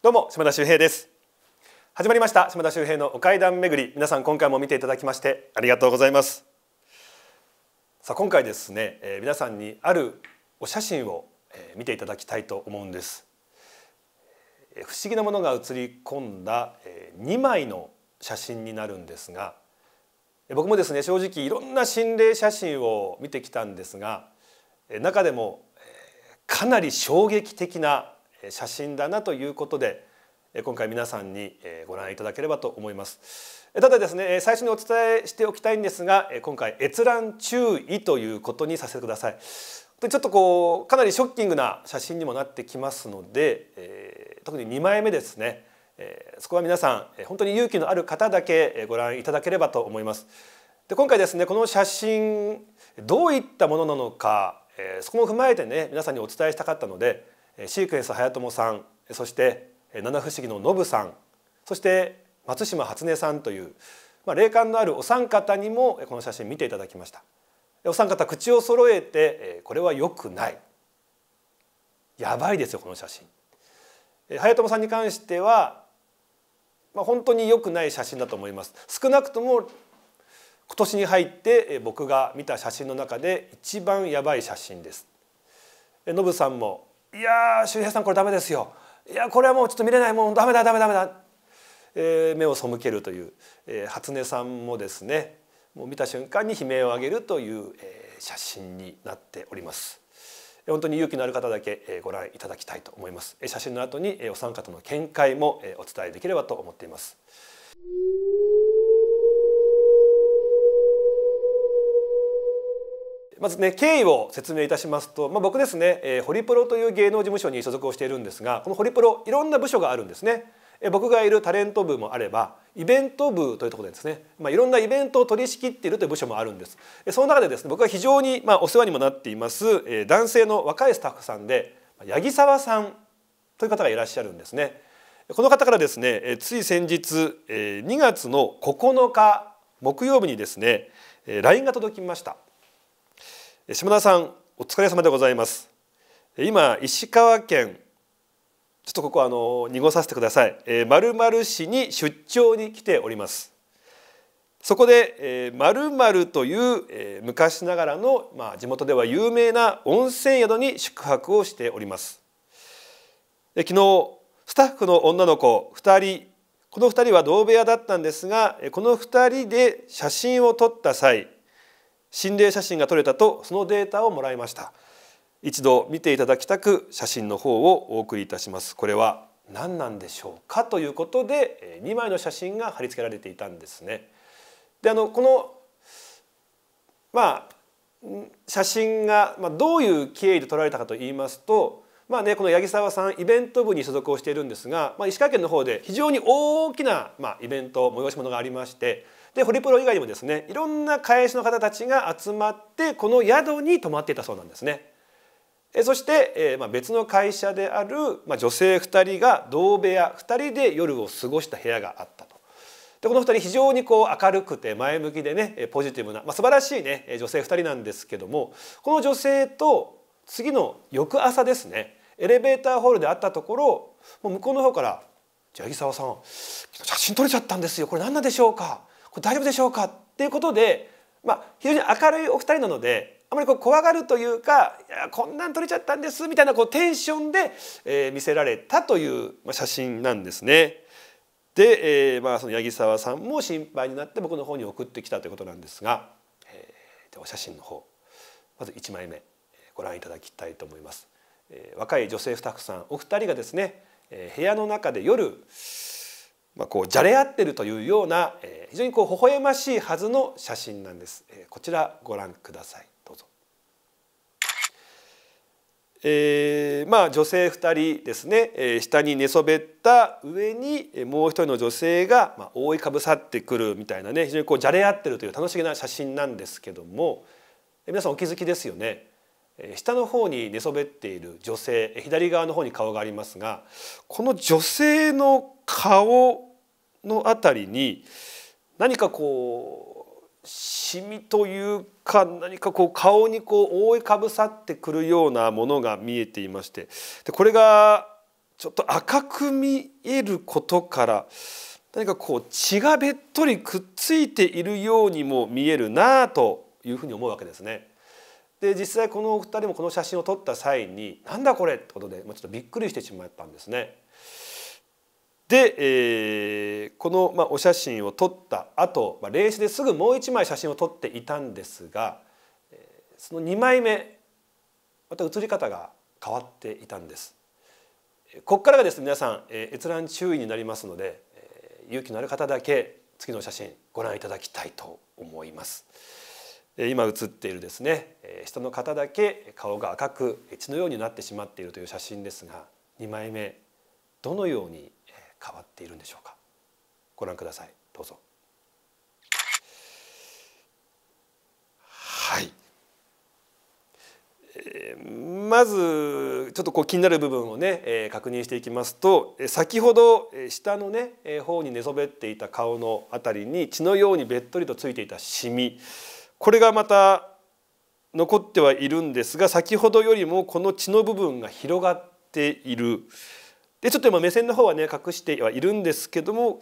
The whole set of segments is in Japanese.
どうも島田秀平です始まりました島田秀平のお階段巡り皆さん今回も見ていただきましてありがとうございますさあ今回ですね、えー、皆さんにあるお写真を、え見ていただきたいと思うんです、え不思議なものが写り込んだ、えー、2枚の写真になるんですが僕もですね正直いろんな心霊写真を見てきたんですが中でもかなり衝撃的な写真だなということで今回皆さんにご覧いただければと思いますただですね最初にお伝えしておきたいんですが今回閲覧注意ということにさせてくださいちょっとこうかなりショッキングな写真にもなってきますので、えー、特に2枚目ですねそこは皆さん本当に勇気のある方だけご覧いただければと思います。で今回ですねこの写真どういったものなのかそこも踏まえてね皆さんにお伝えしたかったのでシークエンス早友さんそして七不思議のノブさんそして松島初音さんという、まあ、霊感のあるお三方にもこの写真見ていただきました。お三方口を揃えてこれは良くないやばいですよこの写真。早友さんに関してはまあ、本当に良くない写真だと思います少なくとも今年に入って僕が見た写真の中で一番やばい写真ですノブさんも「いや周平さんこれダメですよ」「いやこれはもうちょっと見れないもうダメだダメだダメだ」えー、目を背けるという、えー、初音さんもですねもう見た瞬間に悲鳴を上げるという、えー、写真になっております。本当に勇気のある方だけご覧いただきたいと思います写真の後にお三方の見解もお伝えできればと思っていますまずね経緯を説明いたしますと、まあ、僕ですね、えー、ホリプロという芸能事務所に所属をしているんですがこのホリプロいろんな部署があるんですね僕がいるタレント部もあればイベント部というところでですね、まあ、いろんなイベントを取り仕切っているという部署もあるんですその中でですね僕が非常にまあお世話にもなっています男性の若いスタッフさんで八木沢さんという方がいらっしゃるんですねこの方からですねつい先日2月の9日木曜日にですね LINE が届きました島田さんお疲れ様でございます今石川県ちょっとここあの濁させてください、えるまる市に出張に来ておりますそこで、えるまるという、えー、昔ながらの、まあ、地元では有名な温泉宿に宿泊をしておりますで昨日スタッフの女の子二人この二人は同部屋だったんですがこの二人で写真を撮った際心霊写真が撮れたとそのデータをもらいました一度見ていただきたく写真の方をお送りいたしますこれは何なんでしょうかということで2枚の写真が貼り付けられていたんですね。であのこのまあ写真が、まあ、どういう経緯で撮られたかと言いますと、まあね、この八木沢さんイベント部に所属をしているんですが、まあ、石川県の方で非常に大きな、まあ、イベント催し物がありましてでホリプロ以外にもですねいろんな返しの方たちが集まってこの宿に泊まっていたそうなんですね。そして、まあ、別の会社である、まあ、女性2人が同部屋2人で夜を過ごした部屋があったと。でこの2人非常にこう明るくて前向きでねポジティブな、まあ、素晴らしいね女性2人なんですけどもこの女性と次の翌朝ですねエレベーターホールで会ったところもう向こうの方から「じゃあ沢さん写真撮れちゃったんですよこれ何なんでしょうかこれ大丈夫でしょうか?」っていうことで、まあ、非常に明るいお二人なのであまりこう怖がるというか「いやこんなん撮れちゃったんです」みたいなこうテンションで、えー、見せられたという写真なんですね。で、えーまあ、その八木沢さんも心配になって僕の方に送ってきたということなんですが、えー、でお写真の方まず1枚目ご覧いただきたいと思います。えー、若い女性スタッフさんお二人がですね、えー、部屋の中で夜、まあ、こうじゃれ合ってるというような、えー、非常にこう微笑ましいはずの写真なんです。えー、こちらご覧ください。えーまあ、女性2人ですね、えー、下に寝そべった上にもう一人の女性が、覆いかぶさってくるみたいなね非常にこうじゃれ合ってるという楽しげな写真なんですけども、えー、皆さんお気づきですよね、えー、下の方に寝そべっている女性左側の方に顔がありますがこの女性の顔のあたりに何かこうシミというか何かこう顔にこう覆いかぶさってくるようなものが見えていましてでこれがちょっと赤く見えることから何かこう血がべっとりくっついているようにも見えるなあというふうに思うわけですね。で実際このお二人もこの写真を撮った際に「なんだこれ!」ってことでちょっとびっくりしてしまったんですね。で、えー、この、まあ、お写真を撮った後、まあ、霊視ですぐもう一枚写真を撮っていたんですがその2枚目また写り方が変わっていたんです。ここからがですね皆さん、えー、閲覧注意になりますので、えー、勇気のある方だけ次の写真ご覧いただきたいと思います。え今写っているですねえ下の方だけ顔が赤く血のようになってしまっているという写真ですが2枚目どのように変わっているんでしょうかご覧くださいどうぞはい、えー、まずちょっとこう気になる部分をね、えー、確認していきますと先ほど下のね方に寝そべっていた顔のあたりに血のようにべっとりとついていたシミこれがまた残ってはいるんですが先ほどよりもこの血の部分が広がっている。でちょっと今目線の方はね隠してはいるんですけども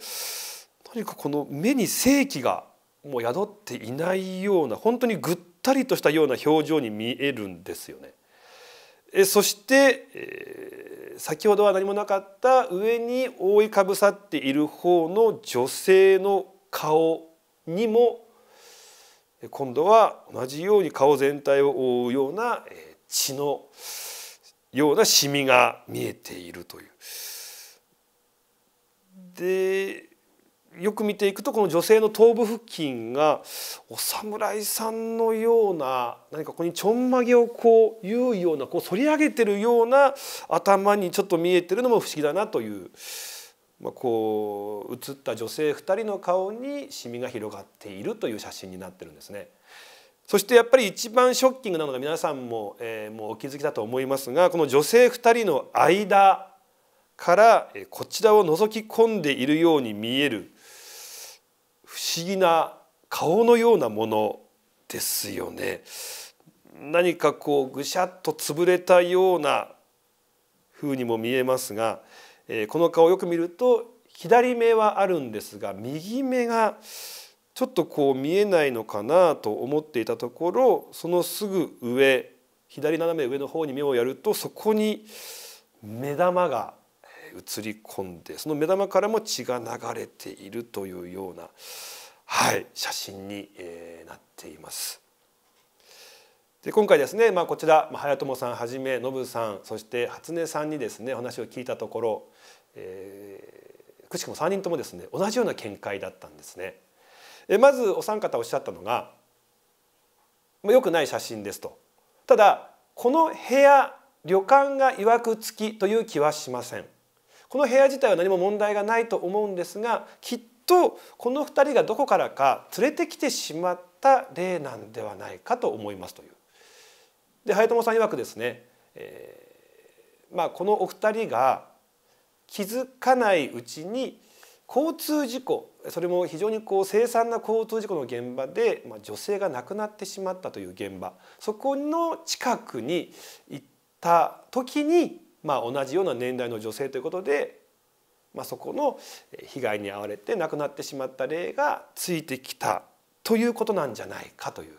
何かこの目に正気がもう宿っていないような本当にぐったりとしたような表情に見えるんですよね。えそして、えー、先ほどは何もなかった上に覆いかぶさっている方の女性の顔にも今度は同じように顔全体を覆うような血の、ようなシミが見えているという。でよく見ていくとこの女性の頭部付近がお侍さんのような何かここにちょんまげをこういうようなこう反り上げてるような頭にちょっと見えてるのも不思議だなという、まあ、こう写った女性2人の顔にシミが広がっているという写真になってるんですね。そしてやっぱり一番ショッキングなのが皆さんも、えー、もうお気づきだと思いますがこの女性2人の間からこちらを覗き込んでいるように見える不思議な顔のようなものですよね。何かこうぐしゃっと潰れたような風にも見えますが、えー、この顔をよく見ると左目はあるんですが右目がちょっとこう見えないのかなと思っていたところそのすぐ上左斜め上の方に目をやるとそこに目玉が映り込んでその目玉からも血が流れているというような、はい、写真に、えー、なっています。で今回ですね、まあ、こちら早友さんはじめノブさんそして初音さんにですねお話を聞いたところ、えー、くしくも3人ともですね同じような見解だったんですね。えまずお三方おっしゃったのがよくない写真ですとただこの部屋旅館がいわくつきという気はしませんこの部屋自体は何も問題がないと思うんですがきっとこの2人がどこからか連れてきてしまった例なんではないかと思いますという。で早友さん曰くですね、えー、まあ、このお二人が気づかないうちに交通事故それも非常にこう凄惨な交通事故の現場で、まあ、女性が亡くなってしまったという現場そこの近くに行った時に、まあ、同じような年代の女性ということで、まあ、そこの被害に遭われて亡くなってしまった例がついてきたということなんじゃないかという。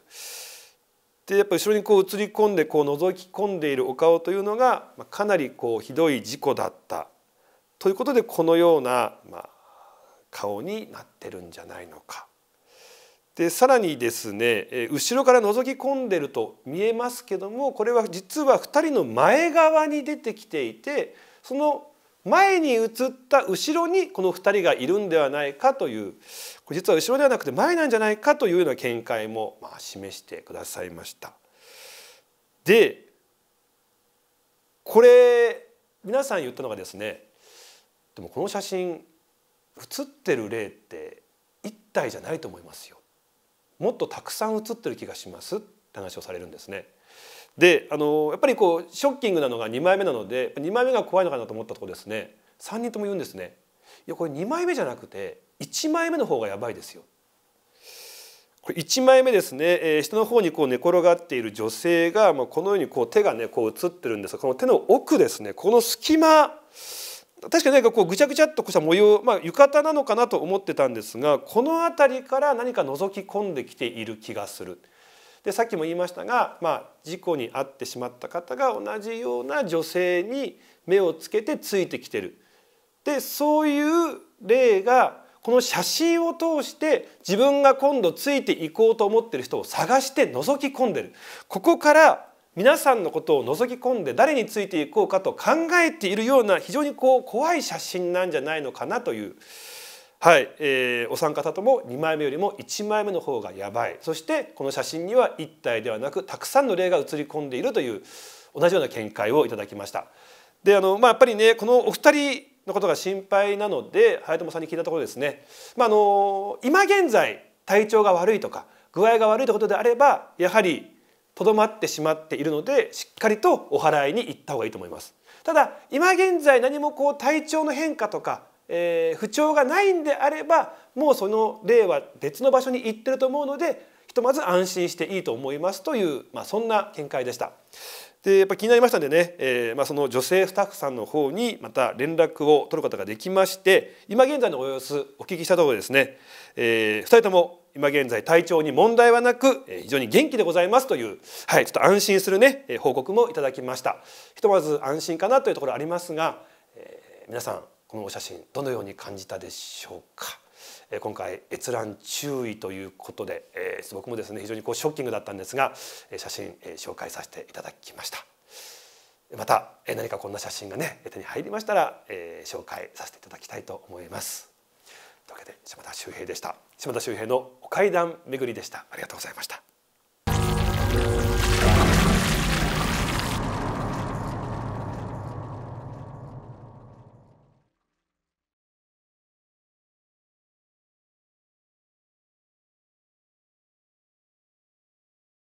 でやっぱ後ろにこう映り込んでこう覗き込んでいるお顔というのがかなりこうひどい事故だったということでこのような、まあ、顔になってるんじゃないのか。でさらにですね後ろから覗き込んでると見えますけどもこれは実は2人の前側に出てきていてその前に映った後ろにこの2人がいるんではないかというこれ実は後ろではなくて前なんじゃないかというような見解もまあ示してくださいました。でこれ皆さん言ったのがですねでもこの写真映ってる霊って一体じゃないと思いますよもっとたくさん写ってる気がしますって話をされるんですね。であのやっぱりこうショッキングなのが2枚目なので2枚目が怖いのかなと思ったところですね3人とも言うんですねいやこれ2枚目じゃなくて1枚目の方がやばいですよこれ1枚目ですね、えー、下の方にこう寝転がっている女性が、まあ、このようにこう手がねこう写ってるんですがこの手の奥ですねこの隙間確かに何かこうぐちゃぐちゃっとこうした模様、まあ、浴衣なのかなと思ってたんですがこの辺りから何か覗き込んできている気がする。でさっきも言いましたが、まあ、事故に遭ってしまった方が同じような女性に目をつけてついてきてる。でそういう例がこの写真を通して自分が今度ついていこうと思ってる人を探して覗き込んでるここから皆さんのことを覗き込んで誰についていこうかと考えているような非常にこう怖い写真なんじゃないのかなという、はいえー、お三方とも2枚目よりも1枚目の方がやばいそしてこの写真には1体ではなくたくさんの例が写り込んでいるという同じような見解をいただきました。であのまあ、やっぱりねこのお二人のことが心配なので早友さんに聞いたところですね、まあ、あの今現在体調が悪いとか具合が悪いということであればやはりとどまってしまっているのでしっかりとお祓いに行った方がいいと思いますただ今現在何もこう体調の変化とか、えー、不調がないんであればもうその例は別の場所に行ってると思うのでひとまず安心していいと思いますという、まあ、そんな見解でしたでやっぱ気になりましたんでね、えー、まあ、その女性スタッフさんの方にまた連絡を取ることができまして今現在のお様子お聞きしたところですね、えー、2人とも今現在体調に問題はなく非常に元気でございますという、はい、ちょっと安心するね報告もいただきましたひとまず安心かなというところありますが、えー、皆さんこのお写真どのように感じたでしょうか今回閲覧注意ということで、えー、僕もですね非常にこうショッキングだったんですが写真紹介させていただきましたまた何かこんな写真がね手に入りましたら、えー、紹介させていただきたいと思いますというわけで島田周平でした島田周平のお階段巡りでしたありがとうございました